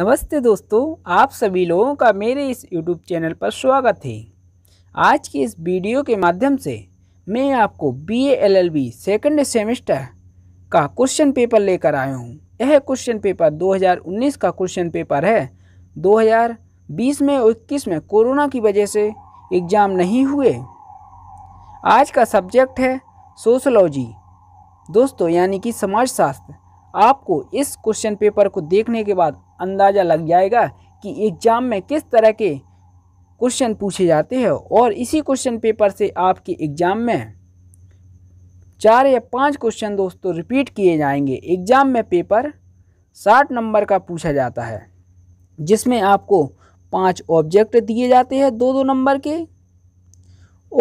नमस्ते दोस्तों आप सभी लोगों का मेरे इस यूट्यूब चैनल पर स्वागत है आज की इस वीडियो के माध्यम से मैं आपको B L L B second semester का क्वेश्चन पेपर लेकर आया हूँ यह क्वेश्चन पेपर 2019 का क्वेश्चन पेपर है 2020 में और इक्कीस में कोरोना की वजह से एग्ज़ाम नहीं हुए आज का सब्जेक्ट है सोशलॉजी दोस्तों यानी कि समाजशास्त्र आपको इस क्वेश्चन पेपर को देखने के बाद अंदाज़ा लग जाएगा कि एग्ज़ाम में किस तरह के क्वेश्चन पूछे जाते हैं और इसी क्वेश्चन पेपर से आपके एग्ज़ाम में चार या पांच क्वेश्चन दोस्तों रिपीट किए जाएंगे एग्ज़ाम में पेपर साठ नंबर का पूछा जाता है जिसमें आपको पांच ऑब्जेक्ट दिए जाते हैं दो दो नंबर के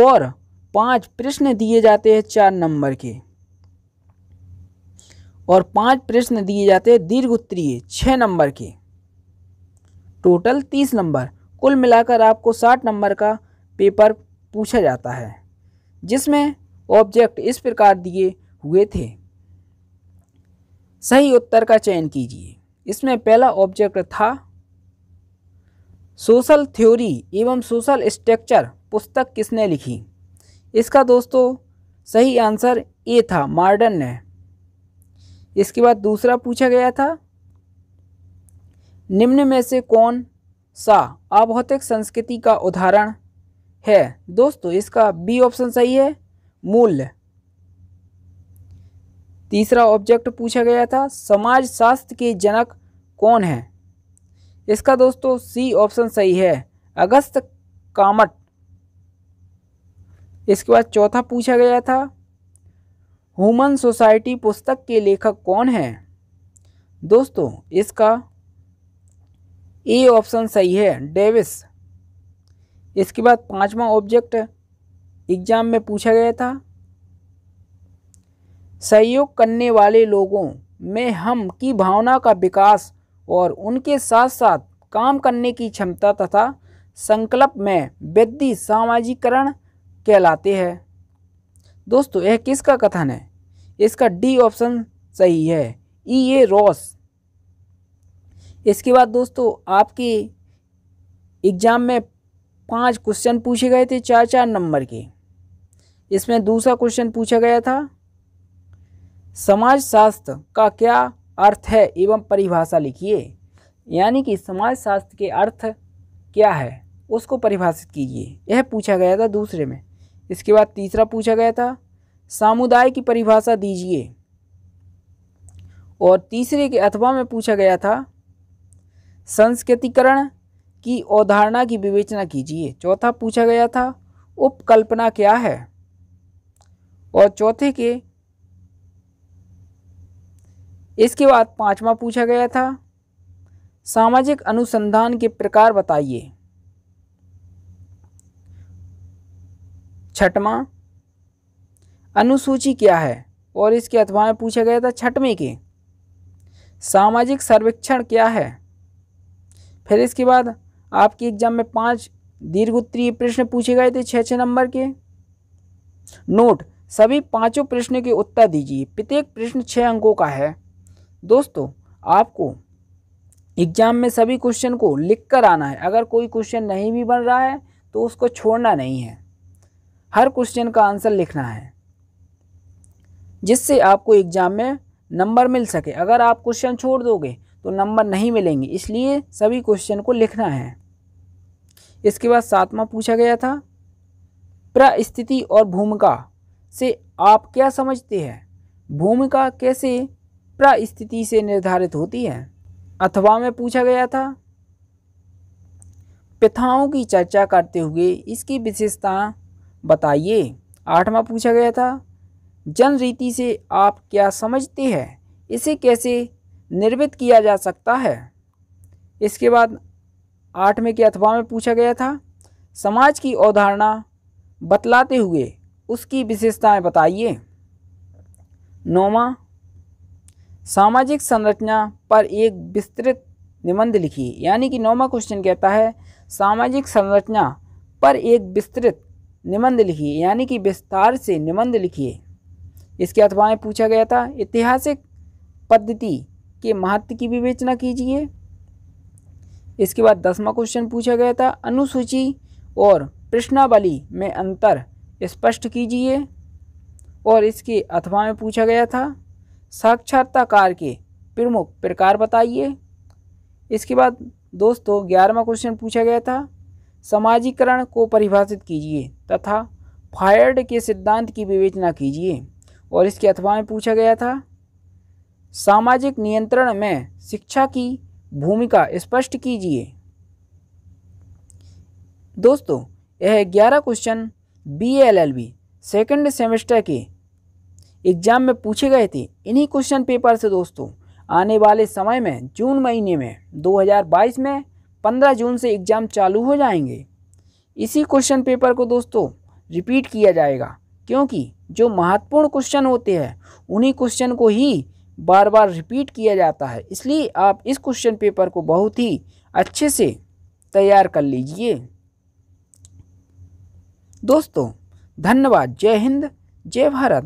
और पांच प्रश्न दिए जाते हैं चार नंबर के और पांच प्रश्न दिए जाते हैं दीर्घ उत्तरीय छः नंबर के टोटल तीस नंबर कुल मिलाकर आपको साठ नंबर का पेपर पूछा जाता है जिसमें ऑब्जेक्ट इस प्रकार दिए हुए थे सही उत्तर का चयन कीजिए इसमें पहला ऑब्जेक्ट था सोशल थ्योरी एवं सोशल स्ट्रक्चर पुस्तक किसने लिखी इसका दोस्तों सही आंसर ए था मार्डन ने इसके बाद दूसरा पूछा गया था निम्न में से कौन सा अभौतिक संस्कृति का उदाहरण है दोस्तों इसका बी ऑप्शन सही है मूल्य तीसरा ऑब्जेक्ट पूछा गया था समाज शास्त्र के जनक कौन है इसका दोस्तों सी ऑप्शन सही है अगस्त कामट इसके बाद चौथा पूछा गया था ह्यूमन सोसाइटी पुस्तक के लेखक कौन है दोस्तों इसका ए ऑप्शन सही है डेविस इसके बाद पांचवा ऑब्जेक्ट एग्जाम में पूछा गया था सहयोग करने वाले लोगों में हम की भावना का विकास और उनके साथ साथ काम करने की क्षमता तथा संकल्प में वृद्धि सामाजिकरण कहलाते हैं दोस्तों यह किसका कथन है इसका डी ऑप्शन सही है ई ए रॉस इसके बाद दोस्तों आपके एग्ज़ाम में पांच क्वेश्चन पूछे गए थे चार चार नंबर के इसमें दूसरा क्वेश्चन पूछा गया था समाजशास्त्र का क्या अर्थ है एवं परिभाषा लिखिए यानी कि समाजशास्त्र के अर्थ क्या है उसको परिभाषित कीजिए यह पूछा गया था दूसरे में इसके बाद तीसरा पूछा गया था सामुदाय की परिभाषा दीजिए और तीसरे के अथवा में पूछा गया था संस्कृतिकरण की अवधारणा की विवेचना कीजिए चौथा पूछा गया था उपकल्पना क्या है और चौथे के इसके बाद पांचवा पूछा गया था सामाजिक अनुसंधान के प्रकार बताइए छठवां अनुसूची क्या है और इसके अथवा में पूछा गया था छठवें के सामाजिक सर्वेक्षण क्या है फिर इसके बाद आपके एग्जाम में पाँच दीर्घ उत्तरीय प्रश्न पूछे गए थे छः छः नंबर के नोट सभी पांचों प्रश्नों के उत्तर दीजिए प्रत्येक प्रश्न छः अंकों का है दोस्तों आपको एग्जाम में सभी क्वेश्चन को लिख कर आना है अगर कोई क्वेश्चन नहीं भी बन रहा है तो उसको छोड़ना नहीं है हर क्वेश्चन का आंसर लिखना है जिससे आपको एग्ज़ाम में नंबर मिल सके अगर आप क्वेश्चन छोड़ दोगे तो नंबर नहीं मिलेंगे इसलिए सभी क्वेश्चन को लिखना है इसके बाद सातवां पूछा गया था प्रस्थिति और भूमिका से आप क्या समझते हैं भूमिका कैसे प्रस्थिति से निर्धारित होती है अथवा में पूछा गया था प्रथाओं की चर्चा करते हुए इसकी विशेषता बताइए आठवां पूछा गया था जन रीति से आप क्या समझते हैं इसे कैसे निर्मित किया जा सकता है इसके बाद आठ में के अथवा में पूछा गया था समाज की अवधारणा बतलाते हुए उसकी विशेषताएं बताइए नौवा सामाजिक संरचना पर एक विस्तृत निबंध लिखिए यानी कि नौवा क्वेश्चन कहता है सामाजिक संरचना पर एक विस्तृत निबंध लिखिए यानी कि विस्तार से निबंध लिखिए इसके अथवा में पूछा गया था ऐतिहासिक पद्धति के महत्व की विवेचना कीजिए इसके बाद दसवा क्वेश्चन पूछा गया था अनुसूची और प्रश्नावली में अंतर स्पष्ट कीजिए और इसके अथवा में पूछा गया था साक्षरताकार के प्रमुख प्रकार बताइए इसके बाद दोस्तों ग्यारहवा क्वेश्चन पूछा गया था समाजीकरण को परिभाषित कीजिए तथा फायर्ड के सिद्धांत की विवेचना कीजिए और इसके अथवा में पूछा गया था सामाजिक नियंत्रण में शिक्षा की भूमिका स्पष्ट कीजिए दोस्तों यह ग्यारह question B L L B second semester के एग्ज़ाम में पूछे गए थे इन्हीं क्वेश्चन पेपर से दोस्तों आने वाले समय में जून महीने में 2022 में 15 जून से एग्ज़ाम चालू हो जाएंगे इसी क्वेश्चन पेपर को दोस्तों रिपीट किया जाएगा क्योंकि जो महत्वपूर्ण क्वेश्चन होते हैं उन्हीं क्वेश्चन को ही बार बार रिपीट किया जाता है इसलिए आप इस क्वेश्चन पेपर को बहुत ही अच्छे से तैयार कर लीजिए दोस्तों धन्यवाद जय हिंद जय भारत